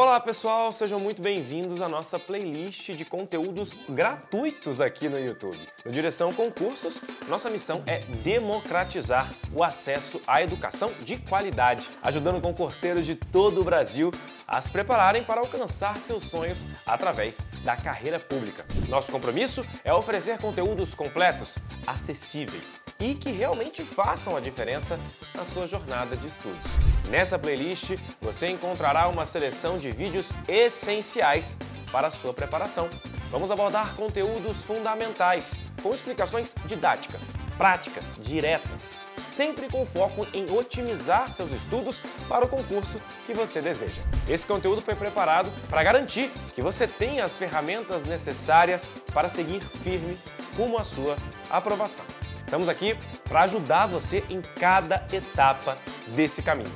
Olá pessoal, sejam muito bem-vindos à nossa playlist de conteúdos gratuitos aqui no YouTube. No Direção Concursos, nossa missão é democratizar o acesso à educação de qualidade, ajudando concurseiros de todo o Brasil a se prepararem para alcançar seus sonhos através da carreira pública. Nosso compromisso é oferecer conteúdos completos, acessíveis e que realmente façam a diferença na sua jornada de estudos. Nessa playlist, você encontrará uma seleção de de vídeos essenciais para a sua preparação. Vamos abordar conteúdos fundamentais, com explicações didáticas, práticas, diretas, sempre com foco em otimizar seus estudos para o concurso que você deseja. Esse conteúdo foi preparado para garantir que você tenha as ferramentas necessárias para seguir firme rumo à sua aprovação. Estamos aqui para ajudar você em cada etapa desse caminho.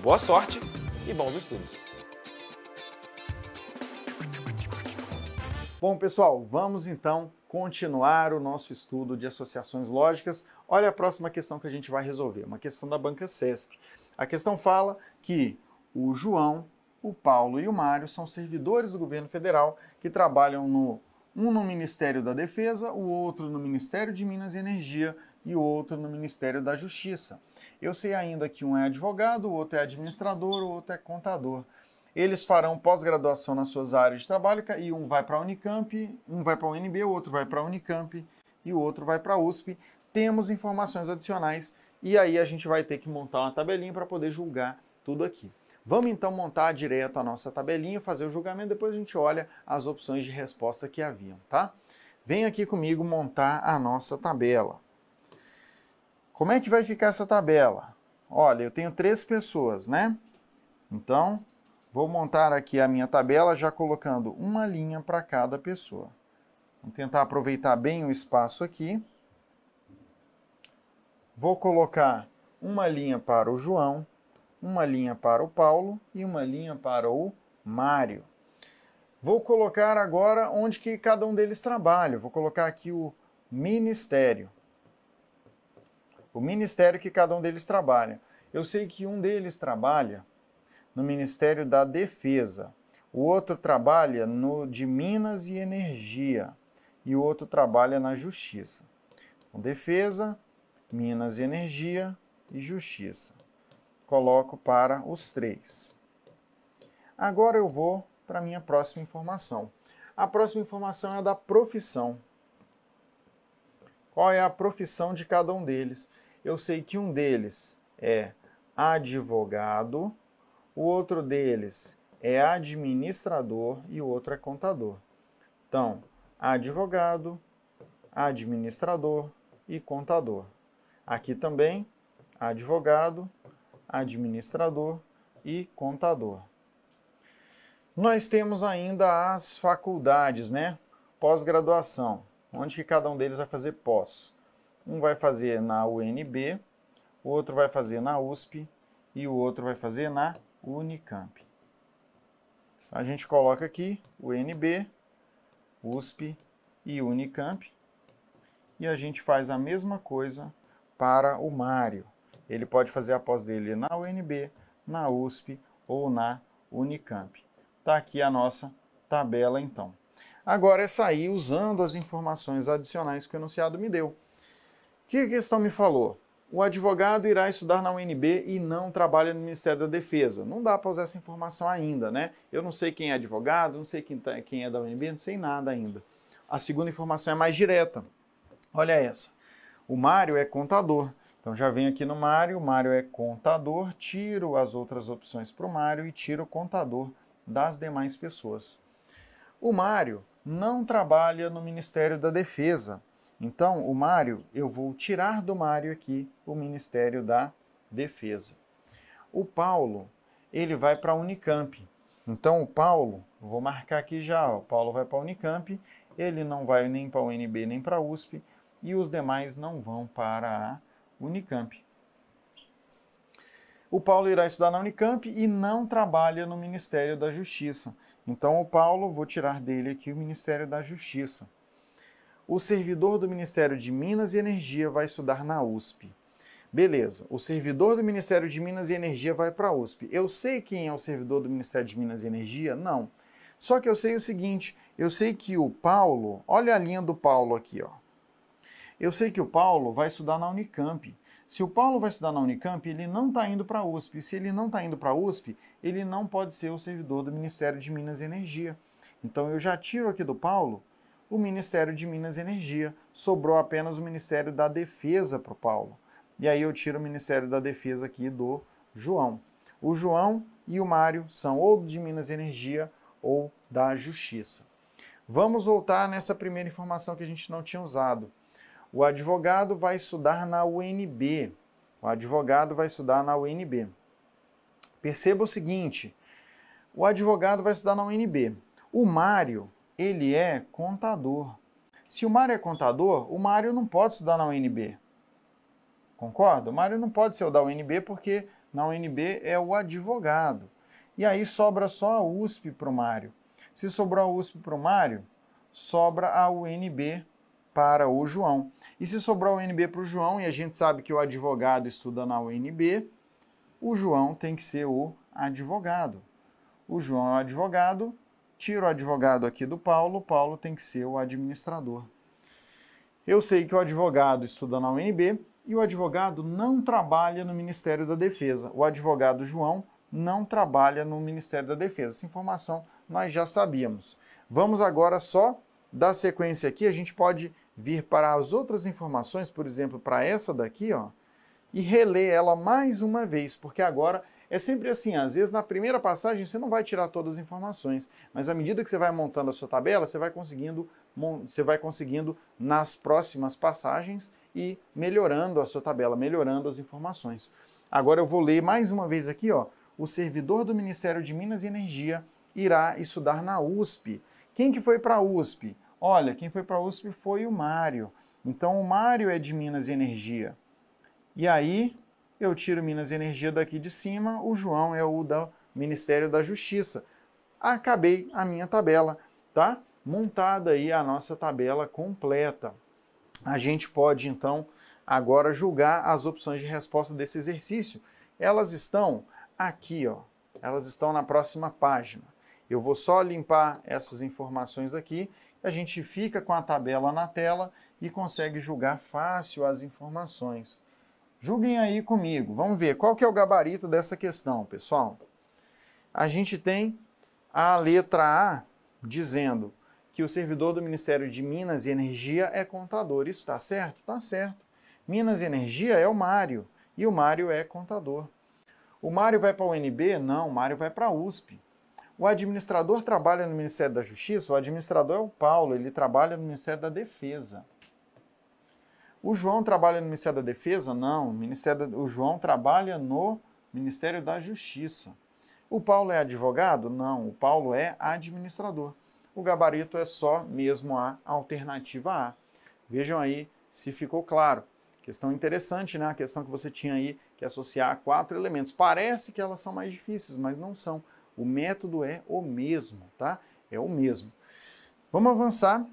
Boa sorte e bons estudos! Bom, pessoal, vamos então continuar o nosso estudo de associações lógicas. Olha a próxima questão que a gente vai resolver, uma questão da banca CESP. A questão fala que o João, o Paulo e o Mário são servidores do governo federal que trabalham no um no Ministério da Defesa, o outro no Ministério de Minas e Energia e o outro no Ministério da Justiça. Eu sei ainda que um é advogado, o outro é administrador, o outro é contador. Eles farão pós-graduação nas suas áreas de trabalho é, e um vai para a Unicamp, um vai para a UNB, o outro vai para a Unicamp e o outro vai para a USP. Temos informações adicionais e aí a gente vai ter que montar uma tabelinha para poder julgar tudo aqui. Vamos então montar direto a nossa tabelinha, fazer o julgamento, depois a gente olha as opções de resposta que haviam, tá? Vem aqui comigo montar a nossa tabela. Como é que vai ficar essa tabela? Olha, eu tenho três pessoas, né? Então, Vou montar aqui a minha tabela já colocando uma linha para cada pessoa. Vou tentar aproveitar bem o espaço aqui. Vou colocar uma linha para o João, uma linha para o Paulo e uma linha para o Mário. Vou colocar agora onde que cada um deles trabalha. Vou colocar aqui o ministério. O ministério que cada um deles trabalha. Eu sei que um deles trabalha no Ministério da Defesa. O outro trabalha no de Minas e Energia. E o outro trabalha na Justiça. Então, defesa, Minas e Energia e Justiça. Coloco para os três. Agora eu vou para a minha próxima informação. A próxima informação é da profissão. Qual é a profissão de cada um deles? Eu sei que um deles é advogado, o outro deles é administrador e o outro é contador. Então, advogado, administrador e contador. Aqui também, advogado, administrador e contador. Nós temos ainda as faculdades, né? Pós-graduação, onde que cada um deles vai fazer pós. Um vai fazer na UNB, o outro vai fazer na USP e o outro vai fazer na Unicamp. A gente coloca aqui o NB, USP e Unicamp. E a gente faz a mesma coisa para o Mário. Ele pode fazer a pós dele na UNB, na USP ou na Unicamp. Está aqui a nossa tabela, então. Agora é sair usando as informações adicionais que o enunciado me deu. O que a questão me falou? o advogado irá estudar na UNB e não trabalha no Ministério da Defesa. Não dá para usar essa informação ainda, né? Eu não sei quem é advogado, não sei quem, tá, quem é da UNB, não sei nada ainda. A segunda informação é mais direta. Olha essa. O Mário é contador. Então já venho aqui no Mário, o Mário é contador, tiro as outras opções para o Mário e tiro o contador das demais pessoas. O Mário não trabalha no Ministério da Defesa. Então, o Mário, eu vou tirar do Mário aqui o Ministério da Defesa. O Paulo, ele vai para a Unicamp. Então, o Paulo, vou marcar aqui já, o Paulo vai para a Unicamp, ele não vai nem para a UNB nem para a USP, e os demais não vão para a Unicamp. O Paulo irá estudar na Unicamp e não trabalha no Ministério da Justiça. Então, o Paulo, vou tirar dele aqui o Ministério da Justiça o servidor do Ministério de Minas e Energia vai estudar na USP. Beleza, o servidor do Ministério de Minas e Energia vai para a USP. Eu sei quem é o servidor do Ministério de Minas e Energia? Não. Só que eu sei o seguinte, eu sei que o Paulo, olha a linha do Paulo aqui, ó. Eu sei que o Paulo vai estudar na Unicamp. Se o Paulo vai estudar na Unicamp, ele não está indo para a USP. Se ele não está indo para a USP, ele não pode ser o servidor do Ministério de Minas e Energia. Então eu já tiro aqui do Paulo o Ministério de Minas e Energia, sobrou apenas o Ministério da Defesa para o Paulo. E aí eu tiro o Ministério da Defesa aqui do João. O João e o Mário são ou de Minas e Energia ou da Justiça. Vamos voltar nessa primeira informação que a gente não tinha usado. O advogado vai estudar na UNB. O advogado vai estudar na UNB. Perceba o seguinte: o advogado vai estudar na UNB. O Mário ele é contador. Se o Mário é contador, o Mário não pode estudar na UNB. Concorda? O Mário não pode ser o da UNB porque na UNB é o advogado. E aí sobra só a USP para o Mário. Se sobrou a USP para o Mário, sobra a UNB para o João. E se sobrar a UNB para o João, e a gente sabe que o advogado estuda na UNB, o João tem que ser o advogado. O João é o advogado, Tiro o advogado aqui do Paulo, Paulo tem que ser o administrador. Eu sei que o advogado estuda na UNB e o advogado não trabalha no Ministério da Defesa. O advogado João não trabalha no Ministério da Defesa. Essa informação nós já sabíamos. Vamos agora só dar sequência aqui. A gente pode vir para as outras informações, por exemplo, para essa daqui, ó, e reler ela mais uma vez, porque agora é sempre assim, às vezes na primeira passagem você não vai tirar todas as informações, mas à medida que você vai montando a sua tabela, você vai conseguindo, você vai conseguindo nas próximas passagens e melhorando a sua tabela, melhorando as informações. Agora eu vou ler mais uma vez aqui, ó, o servidor do Ministério de Minas e Energia irá estudar na USP. Quem que foi para a USP? Olha, quem foi para a USP foi o Mário. Então o Mário é de Minas e Energia. E aí eu tiro Minas e Energia daqui de cima, o João é o da Ministério da Justiça. Acabei a minha tabela, tá? Montada aí a nossa tabela completa. A gente pode, então, agora julgar as opções de resposta desse exercício. Elas estão aqui, ó. Elas estão na próxima página. Eu vou só limpar essas informações aqui, a gente fica com a tabela na tela e consegue julgar fácil as informações. Julguem aí comigo. Vamos ver qual que é o gabarito dessa questão, pessoal. A gente tem a letra A dizendo que o servidor do Ministério de Minas e Energia é contador. Isso está certo? Está certo. Minas e Energia é o Mário e o Mário é contador. O Mário vai para o UNB? Não, o Mário vai para a USP. O administrador trabalha no Ministério da Justiça? O administrador é o Paulo, ele trabalha no Ministério da Defesa. O João trabalha no Ministério da Defesa? Não. O, Ministério da... o João trabalha no Ministério da Justiça. O Paulo é advogado? Não. O Paulo é administrador. O gabarito é só mesmo a alternativa A. Vejam aí se ficou claro. Questão interessante, né? A questão que você tinha aí que é associar quatro elementos. Parece que elas são mais difíceis, mas não são. O método é o mesmo, tá? É o mesmo. Vamos avançar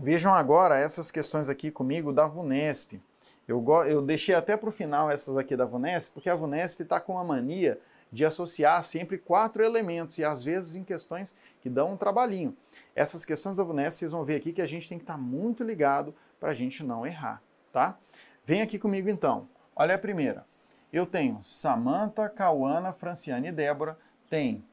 Vejam agora essas questões aqui comigo da VUNESP. Eu, eu deixei até para o final essas aqui da VUNESP, porque a VUNESP está com a mania de associar sempre quatro elementos e às vezes em questões que dão um trabalhinho. Essas questões da VUNESP vocês vão ver aqui que a gente tem que estar tá muito ligado para a gente não errar, tá? Vem aqui comigo então. Olha a primeira. Eu tenho Samantha, Cauana, Franciane e Débora. Tem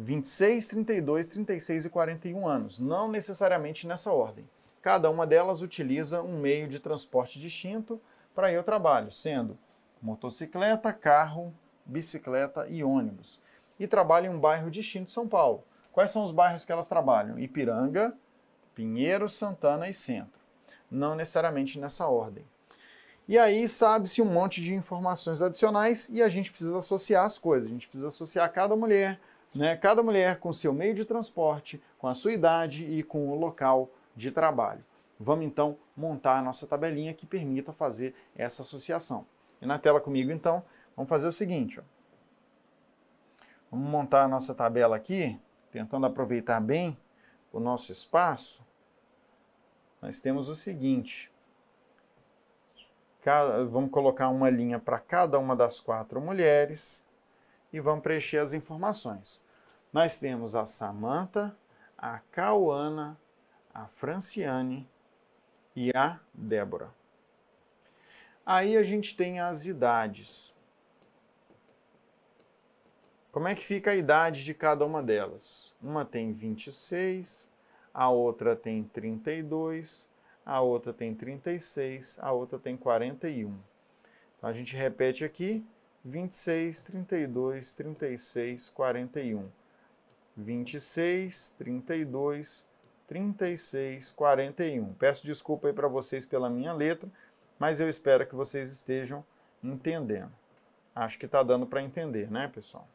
26, 32, 36 e 41 anos, não necessariamente nessa ordem. Cada uma delas utiliza um meio de transporte distinto para ir ao trabalho, sendo motocicleta, carro, bicicleta e ônibus. E trabalha em um bairro distinto de São Paulo. Quais são os bairros que elas trabalham? Ipiranga, Pinheiro, Santana e Centro. Não necessariamente nessa ordem. E aí sabe-se um monte de informações adicionais e a gente precisa associar as coisas. A gente precisa associar cada mulher, né? cada mulher com seu meio de transporte, com a sua idade e com o local de trabalho. Vamos então montar a nossa tabelinha que permita fazer essa associação. E na tela comigo então, vamos fazer o seguinte. Ó. Vamos montar a nossa tabela aqui, tentando aproveitar bem o nosso espaço. Nós temos o seguinte, vamos colocar uma linha para cada uma das quatro mulheres, e vamos preencher as informações. Nós temos a Samanta, a Cauana, a Franciane e a Débora. Aí a gente tem as idades. Como é que fica a idade de cada uma delas? Uma tem 26, a outra tem 32, a outra tem 36, a outra tem 41. Então a gente repete aqui 26, 32, 36, 41. 26, 32, 36, 41. Peço desculpa aí para vocês pela minha letra, mas eu espero que vocês estejam entendendo. Acho que está dando para entender, né, pessoal?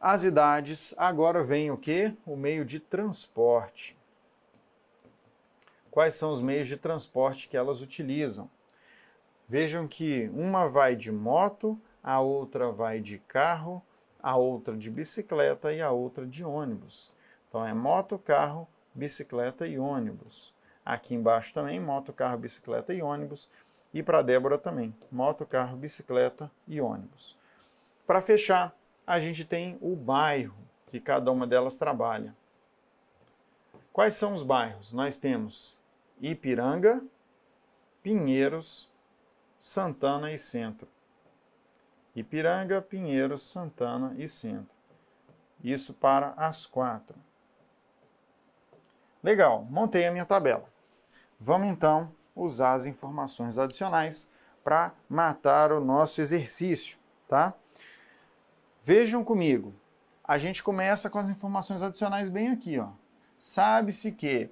As idades, agora vem o que? O meio de transporte. Quais são os meios de transporte que elas utilizam? Vejam que uma vai de moto, a outra vai de carro, a outra de bicicleta e a outra de ônibus. Então é moto, carro, bicicleta e ônibus. Aqui embaixo também, moto, carro, bicicleta e ônibus. E para Débora também, moto, carro, bicicleta e ônibus. Para fechar, a gente tem o bairro que cada uma delas trabalha. Quais são os bairros? Nós temos Ipiranga, Pinheiros, Santana e Centro. Ipiranga, Pinheiro, Santana e Centro. Isso para as quatro. Legal, montei a minha tabela. Vamos então usar as informações adicionais para matar o nosso exercício, tá? Vejam comigo. A gente começa com as informações adicionais bem aqui, ó. Sabe-se que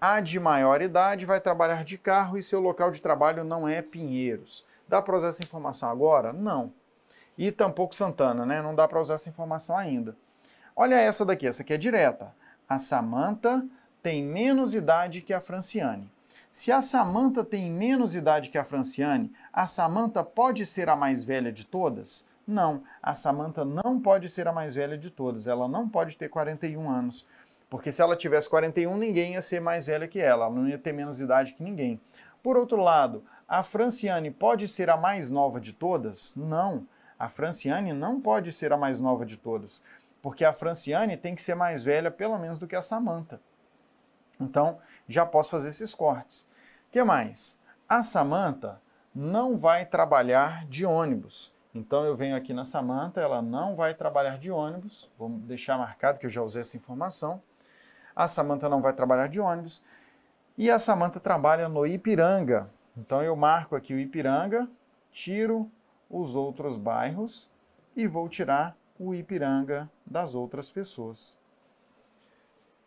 a de maior idade vai trabalhar de carro e seu local de trabalho não é Pinheiros. Dá para usar essa informação agora? Não. E tampouco Santana, né? Não dá para usar essa informação ainda. Olha essa daqui, essa aqui é direta. A Samanta tem menos idade que a Franciane. Se a Samanta tem menos idade que a Franciane, a Samanta pode ser a mais velha de todas? Não, a Samanta não pode ser a mais velha de todas, ela não pode ter 41 anos. Porque se ela tivesse 41, ninguém ia ser mais velha que ela, ela não ia ter menos idade que ninguém. Por outro lado, a Franciane pode ser a mais nova de todas? Não. A Franciane não pode ser a mais nova de todas, porque a Franciane tem que ser mais velha pelo menos do que a Samanta. Então, já posso fazer esses cortes. Que mais? A Samanta não vai trabalhar de ônibus. Então eu venho aqui na Samanta, ela não vai trabalhar de ônibus. Vamos deixar marcado que eu já usei essa informação a Samanta não vai trabalhar de ônibus e a Samanta trabalha no Ipiranga. Então eu marco aqui o Ipiranga, tiro os outros bairros e vou tirar o Ipiranga das outras pessoas.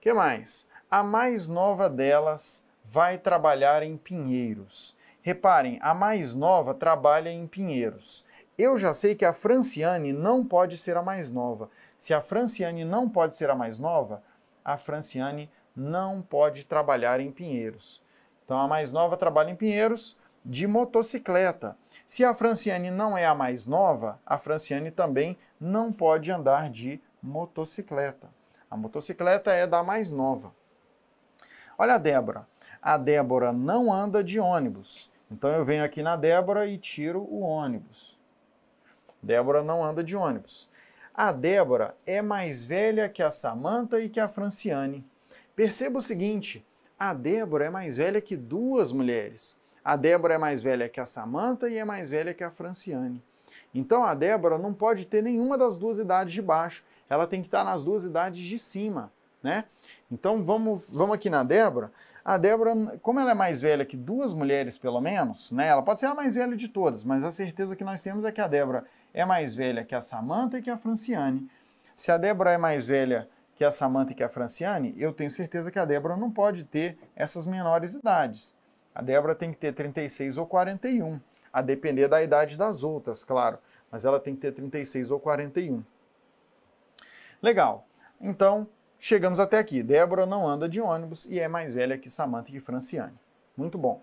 Que mais? A mais nova delas vai trabalhar em Pinheiros. Reparem, a mais nova trabalha em Pinheiros. Eu já sei que a Franciane não pode ser a mais nova. Se a Franciane não pode ser a mais nova, a Franciane não pode trabalhar em Pinheiros. Então a mais nova trabalha em Pinheiros de motocicleta. Se a Franciane não é a mais nova, a Franciane também não pode andar de motocicleta. A motocicleta é da mais nova. Olha a Débora. A Débora não anda de ônibus. Então eu venho aqui na Débora e tiro o ônibus. Débora não anda de ônibus. A Débora é mais velha que a Samanta e que a Franciane. Perceba o seguinte: a Débora é mais velha que duas mulheres. A Débora é mais velha que a Samanta e é mais velha que a Franciane. Então a Débora não pode ter nenhuma das duas idades de baixo, ela tem que estar nas duas idades de cima, né? Então vamos, vamos aqui na Débora. A Débora, como ela é mais velha que duas mulheres pelo menos, né? Ela pode ser a mais velha de todas, mas a certeza que nós temos é que a Débora é mais velha que a Samantha e que a Franciane. Se a Débora é mais velha que a Samantha e que a Franciane, eu tenho certeza que a Débora não pode ter essas menores idades. A Débora tem que ter 36 ou 41, a depender da idade das outras, claro, mas ela tem que ter 36 ou 41. Legal. Então, chegamos até aqui. Débora não anda de ônibus e é mais velha que Samantha e Franciane. Muito bom.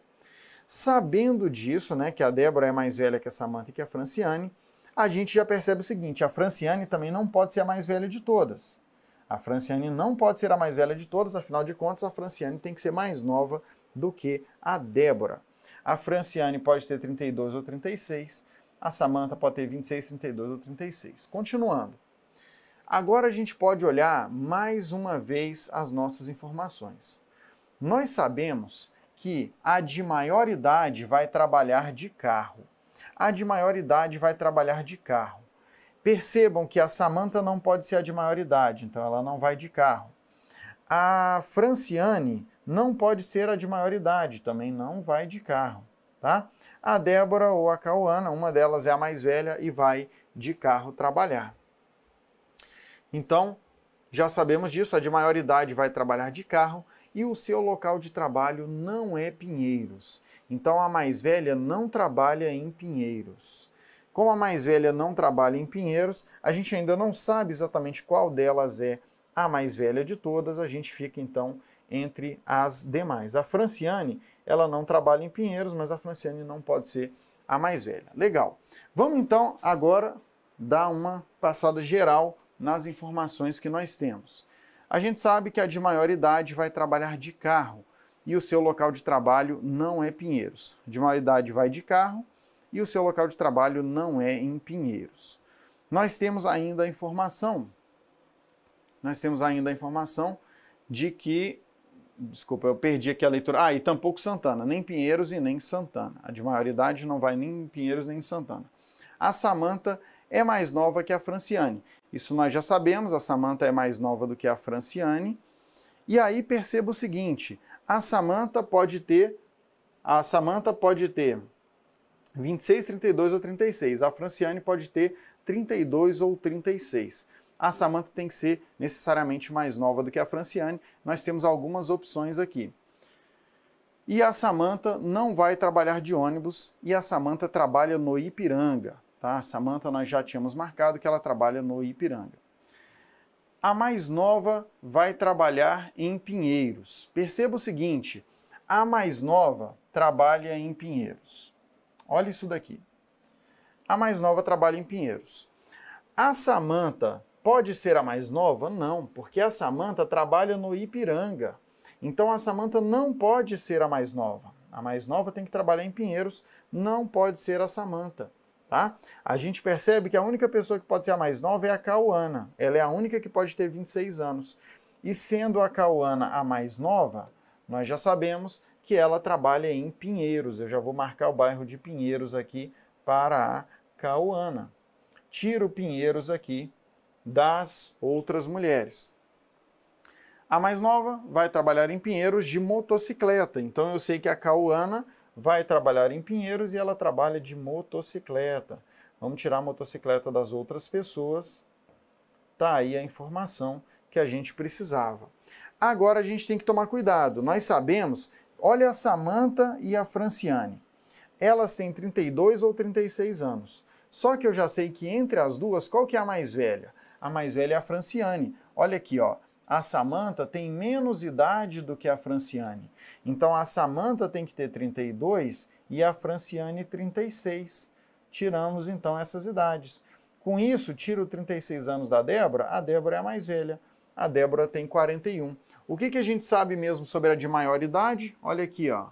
Sabendo disso, né, que a Débora é mais velha que a Samantha e que a Franciane, a gente já percebe o seguinte: a Franciane também não pode ser a mais velha de todas. A Franciane não pode ser a mais velha de todas, afinal de contas, a Franciane tem que ser mais nova do que a Débora. A Franciane pode ter 32 ou 36, a Samanta pode ter 26, 32 ou 36. Continuando. Agora a gente pode olhar mais uma vez as nossas informações. Nós sabemos que a de maior idade vai trabalhar de carro a de maior idade vai trabalhar de carro. Percebam que a Samanta não pode ser a de maior idade, então ela não vai de carro. A Franciane não pode ser a de maior idade, também não vai de carro, tá? A Débora ou a Cauana, uma delas é a mais velha e vai de carro trabalhar. Então, já sabemos disso, a de maior idade vai trabalhar de carro e o seu local de trabalho não é Pinheiros. Então a mais velha não trabalha em Pinheiros. Como a mais velha não trabalha em Pinheiros, a gente ainda não sabe exatamente qual delas é a mais velha de todas, a gente fica então entre as demais. A Franciane, ela não trabalha em Pinheiros, mas a Franciane não pode ser a mais velha. Legal. Vamos então agora dar uma passada geral nas informações que nós temos. A gente sabe que a de maior idade vai trabalhar de carro e o seu local de trabalho não é Pinheiros. A de maior idade vai de carro e o seu local de trabalho não é em Pinheiros. Nós temos ainda a informação. Nós temos ainda a informação de que. Desculpa, eu perdi aqui a leitura. Ah, e tampouco Santana, nem Pinheiros e nem Santana. A de maior idade não vai nem em Pinheiros nem em Santana. A Samanta é mais nova que a Franciane. Isso nós já sabemos, a Samantha é mais nova do que a Franciane. E aí perceba o seguinte, a Samantha pode ter a Samantha pode ter 26, 32 ou 36. A Franciane pode ter 32 ou 36. A Samantha tem que ser necessariamente mais nova do que a Franciane. Nós temos algumas opções aqui. E a Samantha não vai trabalhar de ônibus e a Samantha trabalha no Ipiranga. Tá? A Samanta nós já tínhamos marcado que ela trabalha no Ipiranga. A mais nova vai trabalhar em Pinheiros. Perceba o seguinte, a mais nova trabalha em Pinheiros. Olha isso daqui. A mais nova trabalha em Pinheiros. A Samanta pode ser a mais nova? Não, porque a Samanta trabalha no Ipiranga. Então a Samanta não pode ser a mais nova. A mais nova tem que trabalhar em Pinheiros, não pode ser a Samanta tá? A gente percebe que a única pessoa que pode ser a mais nova é a Cauana. Ela é a única que pode ter 26 anos. E sendo a Cauana a mais nova, nós já sabemos que ela trabalha em Pinheiros. Eu já vou marcar o bairro de Pinheiros aqui para a Cauana. Tiro Pinheiros aqui das outras mulheres. A mais nova vai trabalhar em Pinheiros de motocicleta. Então eu sei que a Cauana vai trabalhar em Pinheiros e ela trabalha de motocicleta. Vamos tirar a motocicleta das outras pessoas. Tá aí a informação que a gente precisava. Agora a gente tem que tomar cuidado. Nós sabemos, olha a Samanta e a Franciane. Elas têm 32 ou 36 anos. Só que eu já sei que entre as duas, qual que é a mais velha? A mais velha é a Franciane. Olha aqui, ó a Samanta tem menos idade do que a Franciane. Então a Samanta tem que ter 32 e a Franciane 36. Tiramos então essas idades. Com isso, tiro 36 anos da Débora, a Débora é a mais velha. A Débora tem 41. O que, que a gente sabe mesmo sobre a de maior idade? Olha aqui, ó.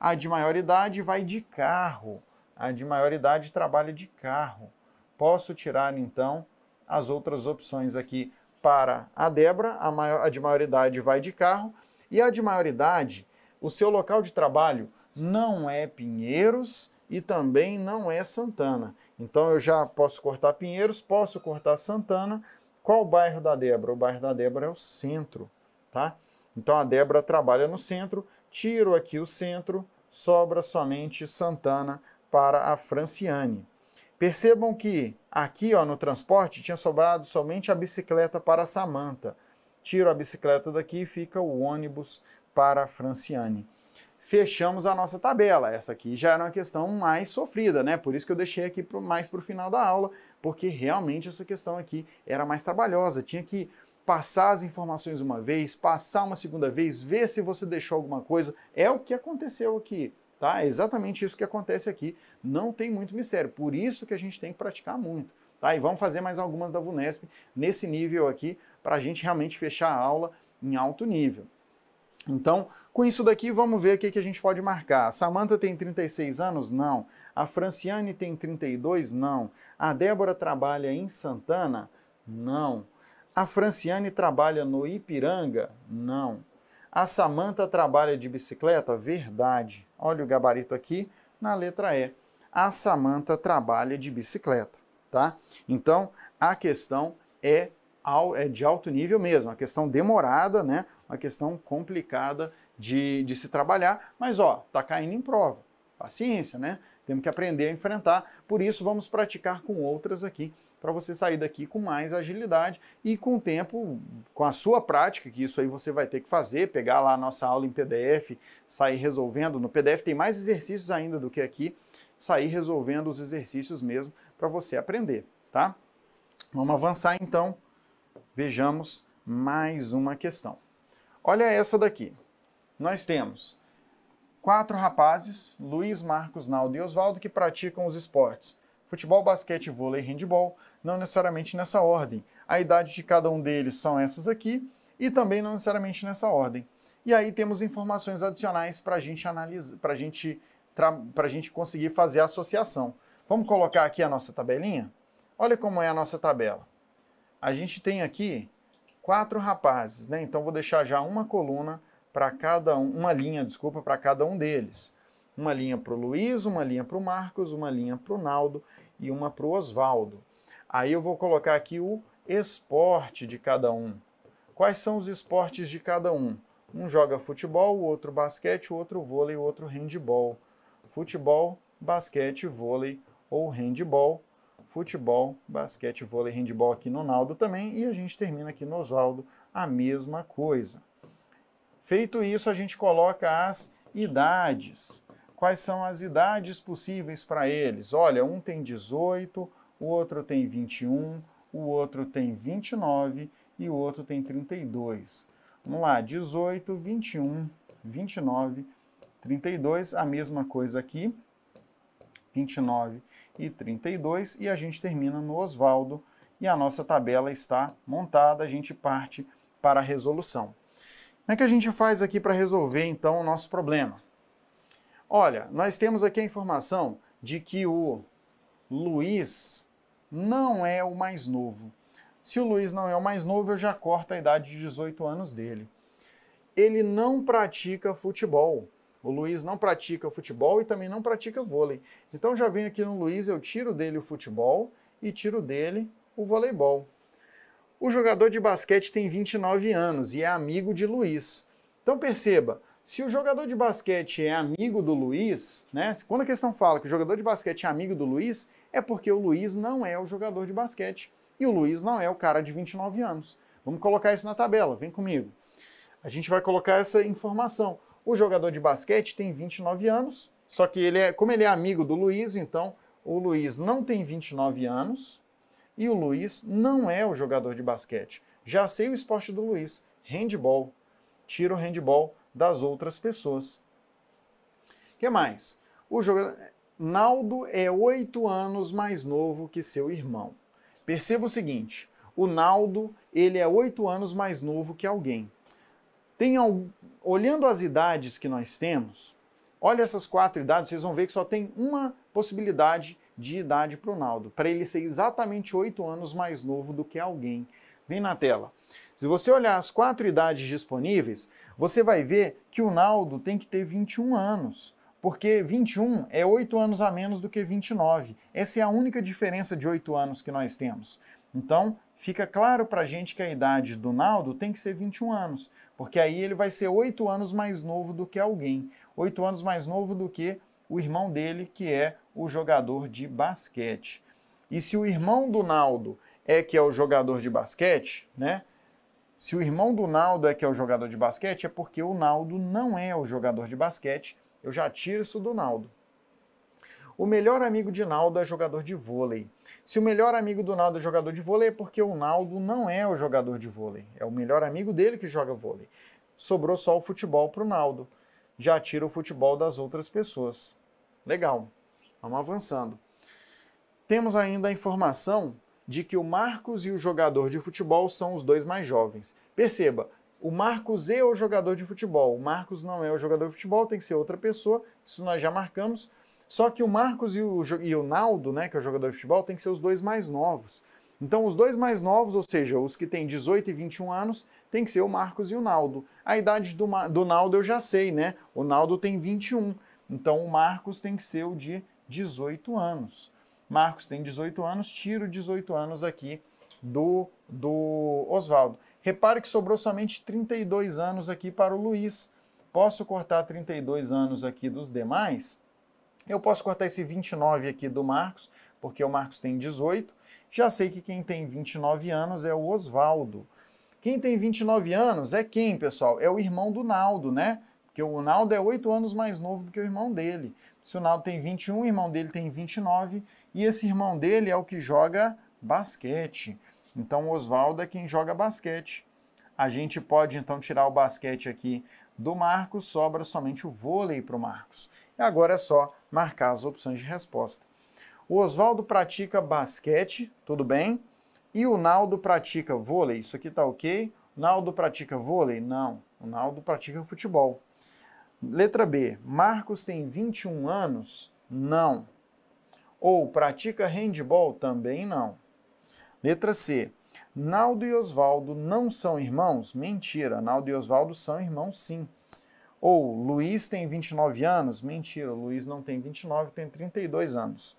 A de maior idade vai de carro. A de maior idade trabalha de carro. Posso tirar então as outras opções aqui para a Débora, a, maior, a de maioridade vai de carro, e a de maioridade, o seu local de trabalho não é Pinheiros e também não é Santana. Então eu já posso cortar Pinheiros, posso cortar Santana. Qual o bairro da Débora? O bairro da Débora é o centro, tá? Então a Débora trabalha no centro, tiro aqui o centro, sobra somente Santana para a Franciane. Percebam que aqui ó, no transporte tinha sobrado somente a bicicleta para Samanta. Tiro a bicicleta daqui e fica o ônibus para Franciane. Fechamos a nossa tabela. Essa aqui já era uma questão mais sofrida, né? Por isso que eu deixei aqui pro, mais para o final da aula, porque realmente essa questão aqui era mais trabalhosa. Tinha que passar as informações uma vez, passar uma segunda vez, ver se você deixou alguma coisa. É o que aconteceu aqui. Tá? É exatamente isso que acontece aqui. Não tem muito mistério. Por isso que a gente tem que praticar muito. Tá? E vamos fazer mais algumas da VUNESP nesse nível aqui, para a gente realmente fechar a aula em alto nível. Então, com isso daqui, vamos ver o que, que a gente pode marcar. A Samanta tem 36 anos? Não. A Franciane tem 32? Não. A Débora trabalha em Santana? Não. A Franciane trabalha no Ipiranga? Não. A Samanta trabalha de bicicleta? Verdade. Olha o gabarito aqui na letra E. A Samanta trabalha de bicicleta, tá? Então, a questão é, é, de alto nível mesmo, a questão demorada, né? Uma questão complicada de, de se trabalhar, mas ó, tá caindo em prova. Paciência, né? Temos que aprender a enfrentar, por isso vamos praticar com outras aqui para você sair daqui com mais agilidade e com o tempo, com a sua prática, que isso aí você vai ter que fazer, pegar lá a nossa aula em PDF, sair resolvendo. No PDF tem mais exercícios ainda do que aqui, sair resolvendo os exercícios mesmo para você aprender, tá? Vamos avançar então. Vejamos mais uma questão. Olha essa daqui. Nós temos quatro rapazes, Luiz, Marcos, Naldo e Oswaldo, que praticam os esportes futebol, basquete, vôlei e handball, não necessariamente nessa ordem. A idade de cada um deles são essas aqui e também não necessariamente nessa ordem. E aí temos informações adicionais para gente analisar, para gente, a gente conseguir fazer a associação. Vamos colocar aqui a nossa tabelinha? Olha como é a nossa tabela. A gente tem aqui quatro rapazes, né? Então vou deixar já uma coluna para cada um, uma linha, desculpa, para cada um deles. Uma linha para o Luiz, uma linha para o Marcos, uma linha para o Naldo e uma para o Oswaldo. Aí eu vou colocar aqui o esporte de cada um. Quais são os esportes de cada um? Um joga futebol, o outro basquete, o outro vôlei, o outro handball. Futebol, basquete, vôlei ou handball. Futebol, basquete, vôlei, handball aqui no Naldo também. E a gente termina aqui no Oswaldo a mesma coisa. Feito isso, a gente coloca as idades quais são as idades possíveis para eles. Olha, um tem 18, o outro tem 21, o outro tem 29 e o outro tem 32. Vamos lá, 18, 21, 29, 32, a mesma coisa aqui, 29 e 32, e a gente termina no Oswaldo, e a nossa tabela está montada, a gente parte para a resolução. Como é que a gente faz aqui para resolver, então, o nosso problema? Olha, nós temos aqui a informação de que o Luiz não é o mais novo. Se o Luiz não é o mais novo, eu já corto a idade de 18 anos dele. Ele não pratica futebol. O Luiz não pratica futebol e também não pratica vôlei. Então já venho aqui no Luiz, eu tiro dele o futebol e tiro dele o voleibol. O jogador de basquete tem 29 anos e é amigo de Luiz. Então perceba, se o jogador de basquete é amigo do Luiz, né? Quando a questão fala que o jogador de basquete é amigo do Luiz, é porque o Luiz não é o jogador de basquete e o Luiz não é o cara de 29 anos. Vamos colocar isso na tabela, vem comigo. A gente vai colocar essa informação. O jogador de basquete tem 29 anos, só que ele é, como ele é amigo do Luiz, então o Luiz não tem 29 anos e o Luiz não é o jogador de basquete. Já sei o esporte do Luiz, handball. Tiro handball das outras pessoas. O que mais? O jogador Naldo é oito anos mais novo que seu irmão. Perceba o seguinte: o Naldo ele é oito anos mais novo que alguém. Tem olhando as idades que nós temos, olha essas quatro idades, vocês vão ver que só tem uma possibilidade de idade para o Naldo, para ele ser exatamente oito anos mais novo do que alguém. Vem na tela. Se você olhar as quatro idades disponíveis, você vai ver que o Naldo tem que ter 21 anos, porque 21 é 8 anos a menos do que 29. Essa é a única diferença de 8 anos que nós temos. Então, fica claro para a gente que a idade do Naldo tem que ser 21 anos, porque aí ele vai ser 8 anos mais novo do que alguém, 8 anos mais novo do que o irmão dele, que é o jogador de basquete. E se o irmão do Naldo é que é o jogador de basquete, né? Se o irmão do Naldo é que é o jogador de basquete, é porque o Naldo não é o jogador de basquete. Eu já tiro isso do Naldo. O melhor amigo de Naldo é jogador de vôlei. Se o melhor amigo do Naldo é jogador de vôlei, é porque o Naldo não é o jogador de vôlei. É o melhor amigo dele que joga vôlei. Sobrou só o futebol para o Naldo. Já tira o futebol das outras pessoas. Legal. Vamos avançando. Temos ainda a informação de que o Marcos e o jogador de futebol são os dois mais jovens. Perceba, o Marcos é o jogador de futebol. O Marcos não é o jogador de futebol, tem que ser outra pessoa. Isso nós já marcamos. Só que o Marcos e o, e o Naldo, né, que é o jogador de futebol, tem que ser os dois mais novos. Então, os dois mais novos, ou seja, os que têm 18 e 21 anos, tem que ser o Marcos e o Naldo. A idade do, do Naldo eu já sei, né? O Naldo tem 21. Então, o Marcos tem que ser o de 18 anos. Marcos tem 18 anos, tiro 18 anos aqui do, do Oswaldo. Repare que sobrou somente 32 anos aqui para o Luiz. Posso cortar 32 anos aqui dos demais? Eu posso cortar esse 29 aqui do Marcos, porque o Marcos tem 18. Já sei que quem tem 29 anos é o Oswaldo. Quem tem 29 anos é quem, pessoal? É o irmão do Naldo, né? Porque o Naldo é 8 anos mais novo do que o irmão dele. Se o Naldo tem 21, o irmão dele tem 29, e esse irmão dele é o que joga basquete. Então, Oswaldo é quem joga basquete. A gente pode então tirar o basquete aqui do Marcos, sobra somente o vôlei para o Marcos. E agora é só marcar as opções de resposta. O Oswaldo pratica basquete, tudo bem? E o Naldo pratica vôlei, isso aqui tá ok? O Naldo pratica vôlei? Não, o Naldo pratica futebol. Letra B, Marcos tem 21 anos? Não, ou pratica handball? Também não. Letra C. Naldo e Osvaldo não são irmãos? Mentira, Naldo e Osvaldo são irmãos sim. Ou Luiz tem 29 anos? Mentira, Luiz não tem 29, tem 32 anos.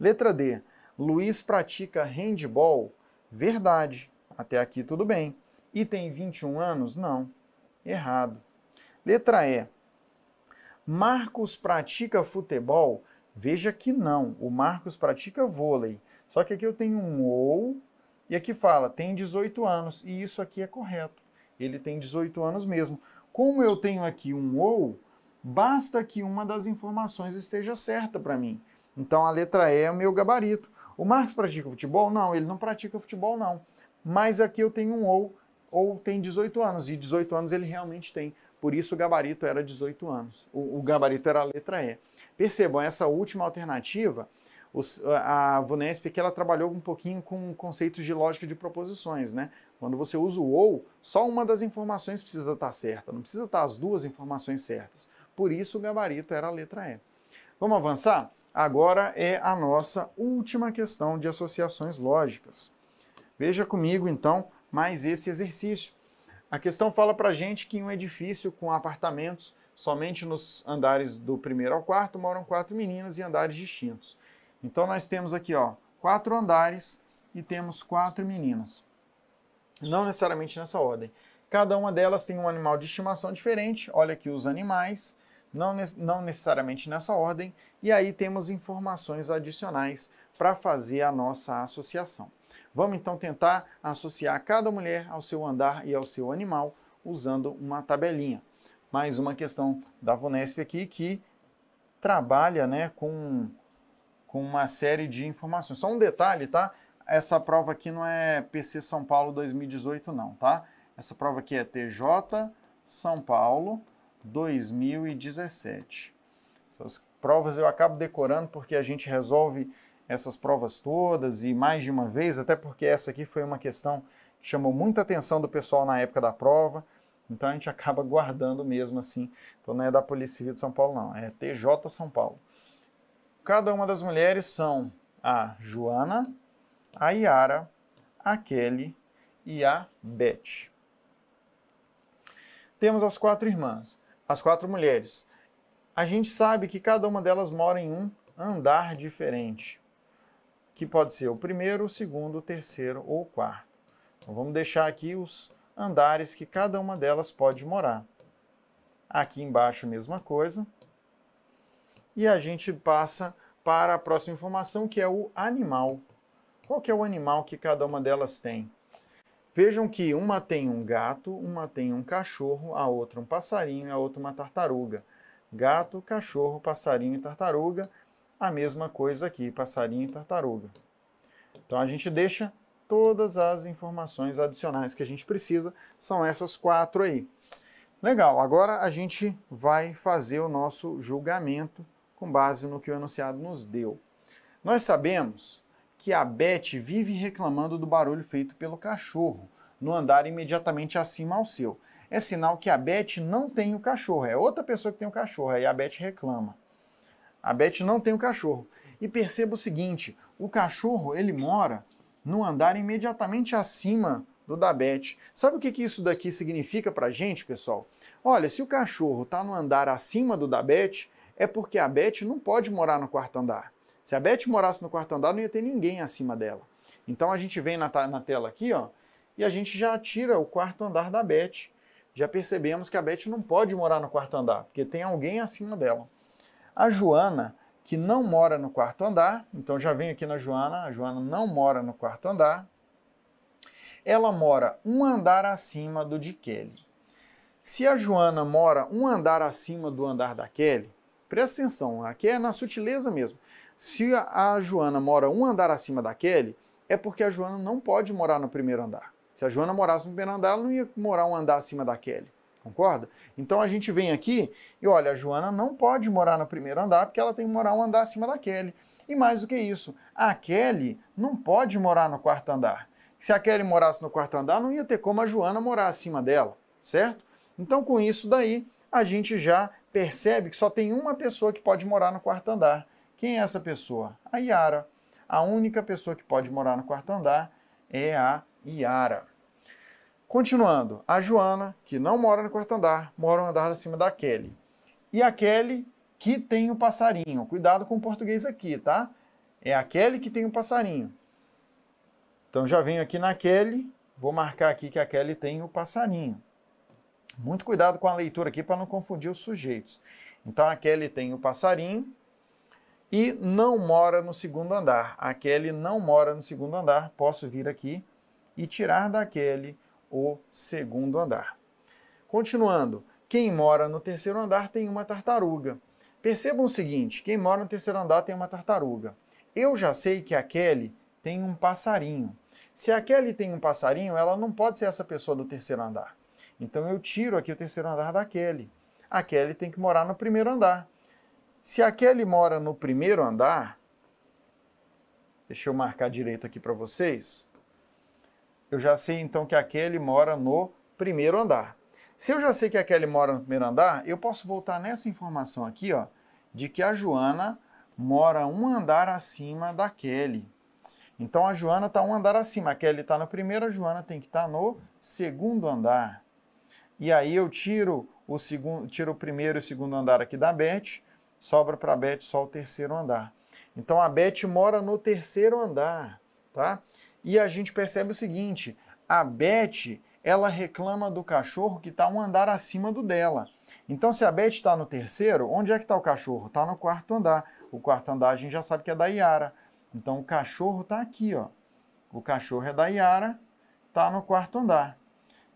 Letra D. Luiz pratica handball? Verdade, até aqui tudo bem. E tem 21 anos? Não. Errado. Letra E. Marcos pratica futebol? Veja que não, o Marcos pratica vôlei. Só que aqui eu tenho um ou e aqui fala tem 18 anos e isso aqui é correto. Ele tem 18 anos mesmo. Como eu tenho aqui um ou, basta que uma das informações esteja certa para mim. Então a letra E é o meu gabarito. O Marcos pratica futebol? Não, ele não pratica futebol não. Mas aqui eu tenho um ou ou tem 18 anos e 18 anos ele realmente tem. Por isso o gabarito era 18 anos. o, o gabarito era a letra E. Percebam, essa última alternativa, os, a Vunesp que ela trabalhou um pouquinho com conceitos de lógica de proposições, né? Quando você usa o ou, só uma das informações precisa estar tá certa, não precisa estar tá as duas informações certas. Por isso o gabarito era a letra E. Vamos avançar? Agora é a nossa última questão de associações lógicas. Veja comigo, então, mais esse exercício. A questão fala para gente que em um edifício com apartamentos Somente nos andares do primeiro ao quarto moram quatro meninas em andares distintos. Então nós temos aqui, ó, quatro andares e temos quatro meninas. Não necessariamente nessa ordem. Cada uma delas tem um animal de estimação diferente. Olha aqui os animais, não, ne não necessariamente nessa ordem. E aí temos informações adicionais para fazer a nossa associação. Vamos então tentar associar cada mulher ao seu andar e ao seu animal usando uma tabelinha mais uma questão da Vunesp aqui que trabalha né, com, com uma série de informações. Só um detalhe, tá? Essa prova aqui não é PC São Paulo 2018, não, tá? Essa prova aqui é TJ São Paulo 2017. Essas provas eu acabo decorando porque a gente resolve essas provas todas e mais de uma vez, até porque essa aqui foi uma questão que chamou muita atenção do pessoal na época da prova. Então a gente acaba guardando mesmo assim. Então não é da Polícia Civil de São Paulo, não, é TJ São Paulo. Cada uma das mulheres são a Joana, a Yara, a Kelly e a Beth. Temos as quatro irmãs, as quatro mulheres. A gente sabe que cada uma delas mora em um andar diferente, que pode ser o primeiro, o segundo, o terceiro ou o quarto. Então, vamos deixar aqui os andares que cada uma delas pode morar. Aqui embaixo a mesma coisa. E a gente passa para a próxima informação, que é o animal. Qual que é o animal que cada uma delas tem? Vejam que uma tem um gato, uma tem um cachorro, a outra um passarinho e a outra uma tartaruga. Gato, cachorro, passarinho e tartaruga. A mesma coisa aqui, passarinho e tartaruga. Então a gente deixa todas as informações adicionais que a gente precisa são essas quatro aí. Legal, agora a gente vai fazer o nosso julgamento com base no que o enunciado nos deu. Nós sabemos que a Beth vive reclamando do barulho feito pelo cachorro no andar imediatamente acima ao seu. É sinal que a Beth não tem o cachorro, é outra pessoa que tem o cachorro, aí a Beth reclama. A Beth não tem o cachorro. E perceba o seguinte, o cachorro ele mora no andar imediatamente acima do da Bet. Sabe o que, que isso daqui significa para a gente, pessoal? Olha, se o cachorro está no andar acima do da Bet, é porque a Bet não pode morar no quarto andar. Se a Bet morasse no quarto andar, não ia ter ninguém acima dela. Então a gente vem na, na tela aqui, ó, e a gente já tira o quarto andar da Bet. Já percebemos que a Bet não pode morar no quarto andar, porque tem alguém acima dela. A Joana que não mora no quarto andar, então já venho aqui na Joana, a Joana não mora no quarto andar, ela mora um andar acima do de Kelly. Se a Joana mora um andar acima do andar da Kelly, presta atenção, aqui é na sutileza mesmo. Se a Joana mora um andar acima da Kelly, é porque a Joana não pode morar no primeiro andar. Se a Joana morasse no primeiro andar, ela não ia morar um andar acima da Kelly concorda? Então a gente vem aqui e olha, a Joana não pode morar no primeiro andar porque ela tem que morar um andar acima da Kelly. E mais do que isso, a Kelly não pode morar no quarto andar. Se a Kelly morasse no quarto andar, não ia ter como a Joana morar acima dela, certo? Então com isso daí, a gente já percebe que só tem uma pessoa que pode morar no quarto andar. Quem é essa pessoa? A Yara. A única pessoa que pode morar no quarto andar é a Yara. Continuando, a Joana, que não mora no quarto andar, mora no andar acima da Kelly. E a Kelly, que tem o um passarinho. Cuidado com o português aqui, tá? É a Kelly que tem o um passarinho. Então já venho aqui na Kelly, vou marcar aqui que a Kelly tem o um passarinho. Muito cuidado com a leitura aqui para não confundir os sujeitos. Então a Kelly tem o passarinho e não mora no segundo andar. A Kelly não mora no segundo andar. Posso vir aqui e tirar da Kelly o segundo andar. Continuando, quem mora no terceiro andar tem uma tartaruga. Percebam o seguinte: quem mora no terceiro andar tem uma tartaruga. Eu já sei que a Kelly tem um passarinho. Se a Kelly tem um passarinho, ela não pode ser essa pessoa do terceiro andar. Então eu tiro aqui o terceiro andar da Kelly. A Kelly tem que morar no primeiro andar. Se a Kelly mora no primeiro andar, deixa eu marcar direito aqui para vocês eu já sei então que a Kelly mora no primeiro andar. Se eu já sei que a Kelly mora no primeiro andar, eu posso voltar nessa informação aqui, ó, de que a Joana mora um andar acima da Kelly. Então a Joana está um andar acima, a Kelly está no primeiro, a Joana tem que estar tá no segundo andar. E aí eu tiro o segundo, tiro o primeiro e o segundo andar aqui da Beth, sobra para a Beth só o terceiro andar. Então a Beth mora no terceiro andar, tá? E a gente percebe o seguinte: a Beth ela reclama do cachorro que está um andar acima do dela. Então, se a Beth está no terceiro, onde é que está o cachorro? Está no quarto andar. O quarto andar a gente já sabe que é da Yara. Então, o cachorro está aqui, ó. O cachorro é da Yara, está no quarto andar.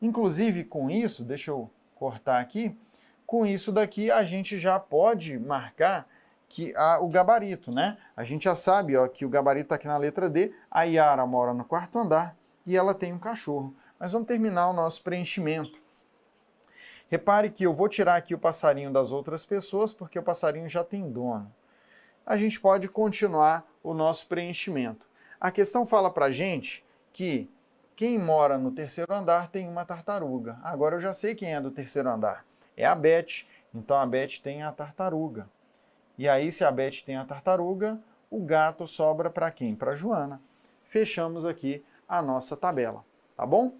Inclusive, com isso, deixa eu cortar aqui, com isso daqui a gente já pode marcar que a, o gabarito, né? A gente já sabe ó, que o gabarito está aqui na letra D, a Yara mora no quarto andar e ela tem um cachorro. Mas vamos terminar o nosso preenchimento. Repare que eu vou tirar aqui o passarinho das outras pessoas, porque o passarinho já tem dono. A gente pode continuar o nosso preenchimento. A questão fala para gente que quem mora no terceiro andar tem uma tartaruga. Agora eu já sei quem é do terceiro andar. É a Beth. Então a Beth tem a tartaruga. E aí, se a Beth tem a tartaruga, o gato sobra para quem? Para Joana. Fechamos aqui a nossa tabela, tá bom?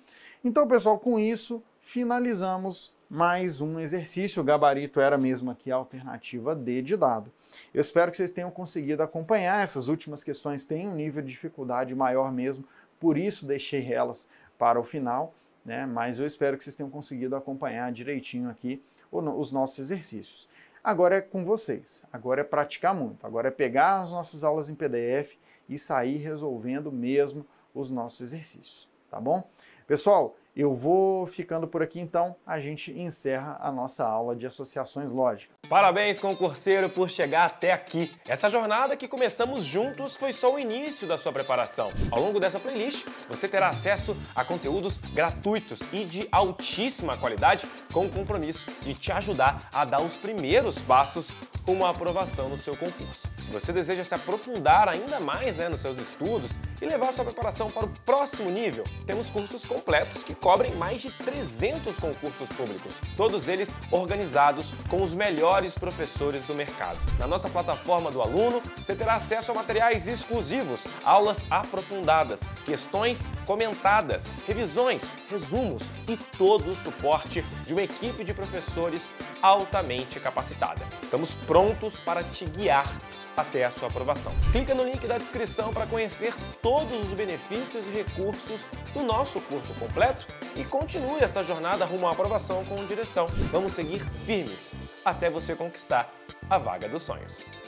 Então, pessoal, com isso, finalizamos mais um exercício. O gabarito era mesmo aqui a alternativa D de dado. Eu espero que vocês tenham conseguido acompanhar. Essas últimas questões têm um nível de dificuldade maior mesmo, por isso deixei elas para o final, né? Mas eu espero que vocês tenham conseguido acompanhar direitinho aqui os nossos exercícios. Agora é com vocês, agora é praticar muito, agora é pegar as nossas aulas em PDF e sair resolvendo mesmo os nossos exercícios, tá bom? Pessoal, eu vou ficando por aqui então, a gente encerra a nossa aula de associações lógicas. Parabéns, concurseiro, por chegar até aqui. Essa jornada que começamos juntos foi só o início da sua preparação. Ao longo dessa playlist, você terá acesso a conteúdos gratuitos e de altíssima qualidade, com o compromisso de te ajudar a dar os primeiros passos para uma aprovação no seu concurso. Se você deseja se aprofundar ainda mais né, nos seus estudos e levar sua preparação para o próximo nível, temos cursos completos que cobrem mais de 300 concursos públicos, todos eles organizados com os melhores professores do mercado. Na nossa plataforma do aluno, você terá acesso a materiais exclusivos, aulas aprofundadas, questões comentadas, revisões, resumos e todo o suporte de uma equipe de professores altamente capacitada. Estamos prontos para te guiar até a sua aprovação. Clica no link da descrição para conhecer todos os benefícios e recursos do nosso curso completo e continue essa jornada rumo à aprovação com direção. Vamos seguir firmes até você conquistar a vaga dos sonhos.